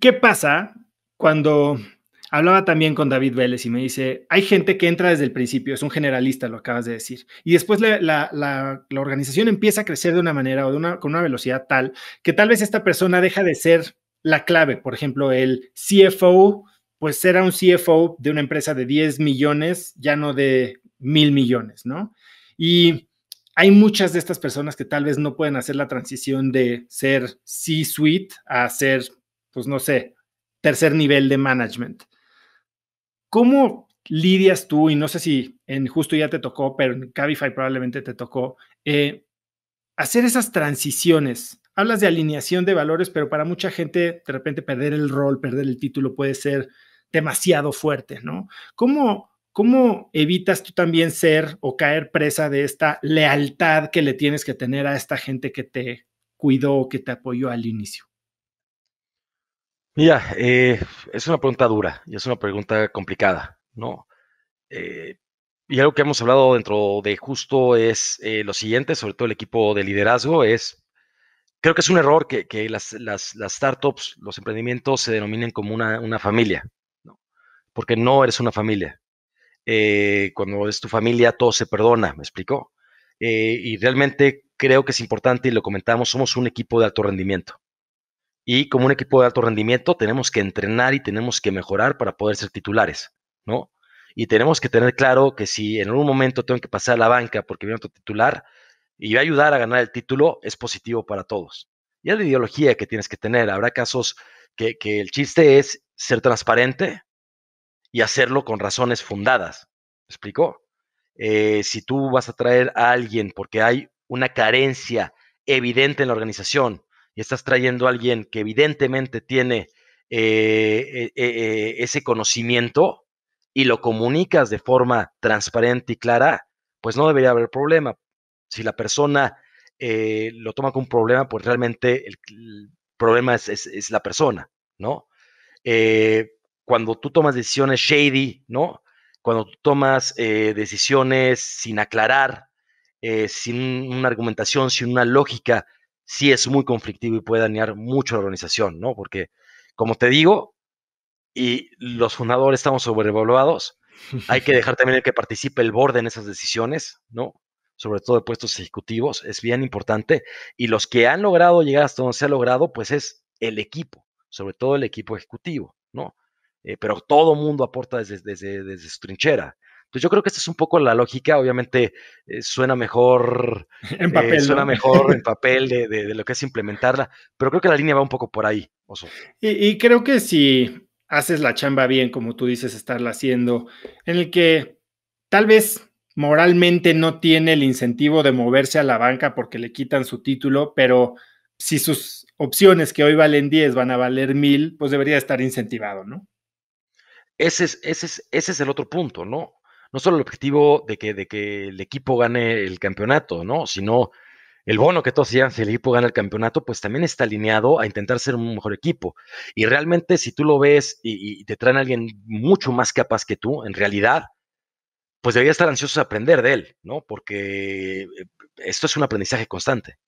¿Qué pasa cuando hablaba también con David Vélez y me dice, hay gente que entra desde el principio, es un generalista, lo acabas de decir, y después la, organización empieza a crecer de una manera o de una, con una velocidad tal que tal vez esta persona deja de ser la clave, por ejemplo, el CFO, pues era un CFO de una empresa de 10 millones, ya no de mil millones, ¿no? Y hay muchas de estas personas que tal vez no pueden hacer la transición de ser C-suite a ser pues no sé, tercer nivel de management. ¿Cómo lidias tú, y no sé si en justo ya te tocó, pero en Cabify probablemente te tocó, eh, hacer esas transiciones? Hablas de alineación de valores, pero para mucha gente de repente perder el rol, perder el título puede ser demasiado fuerte, ¿no? ¿Cómo, ¿Cómo evitas tú también ser o caer presa de esta lealtad que le tienes que tener a esta gente que te cuidó, que te apoyó al inicio? Mira, eh, es una pregunta dura y es una pregunta complicada, ¿no? Eh, y algo que hemos hablado dentro de justo es eh, lo siguiente, sobre todo el equipo de liderazgo, es, creo que es un error que, las, startups, los emprendimientos se denominen como una, familia, ¿no? porque no eres una familia. cuando es tu familia, todo se perdona, me explicó. y realmente creo que es importante, y lo comentamos, somos un equipo de alto rendimiento. Y como un equipo de alto rendimiento, tenemos que entrenar y tenemos que mejorar para poder ser titulares, ¿no? Y tenemos que tener claro que si en algún momento tengo que pasar a la banca porque viene otro titular y va a ayudar a ganar el título, es positivo para todos. Y la ideología que tienes que tener. Habrá casos que, el chiste es ser transparente y hacerlo con razones fundadas. ¿Me explico? Eh, si tú vas a traer a alguien porque hay una carencia evidente en la organización y estás trayendo a alguien que evidentemente tiene eh, eh, eh, ese conocimiento y lo comunicas de forma transparente y clara, pues no debería haber problema. Si la persona lo toma con un problema, pues realmente el, problema es, es, la persona, ¿no? cuando tú tomas decisiones shady, ¿no? Cuando tú tomas decisiones sin aclarar, sin una argumentación, sin una lógica, sí es muy conflictivo y puede dañar mucho la organización, ¿no? Porque, como te digo, y los fundadores estamos sobrevaluados, hay que dejar también el que participe el borde en esas decisiones, ¿no? Sobre todo de puestos ejecutivos, es bien importante. Y los que han logrado llegar hasta donde se ha logrado, pues es el equipo, sobre todo el equipo ejecutivo, ¿no? Eh, pero todo mundo aporta desde, desde, desde su trinchera. Entonces pues, yo creo que esta es un poco la lógica, obviamente eh, suena mejor en eh, papel, suena mejor en papel de, lo que es implementarla, pero creo que la línea va un poco por ahí, Oso. Y, creo que si haces la chamba bien, como tú dices, estarla haciendo, en el que tal vez moralmente no tiene el incentivo de moverse a la banca porque le quitan su título, pero si sus opciones que hoy valen 10 van a valer 1000, pues debería estar incentivado, ¿no? Ese es, ese, es, ese es el otro punto, ¿no? no solo el objetivo de que, de que el equipo gane el campeonato, ¿no? Sino el bono que todos llevan si el equipo gana el campeonato, pues también está alineado a intentar ser un mejor equipo. Y realmente, si tú lo ves y, te traen a alguien mucho más capaz que tú, en realidad, pues debería estar ansioso de aprender de él, ¿no? Porque eh, esto es un aprendizaje constante.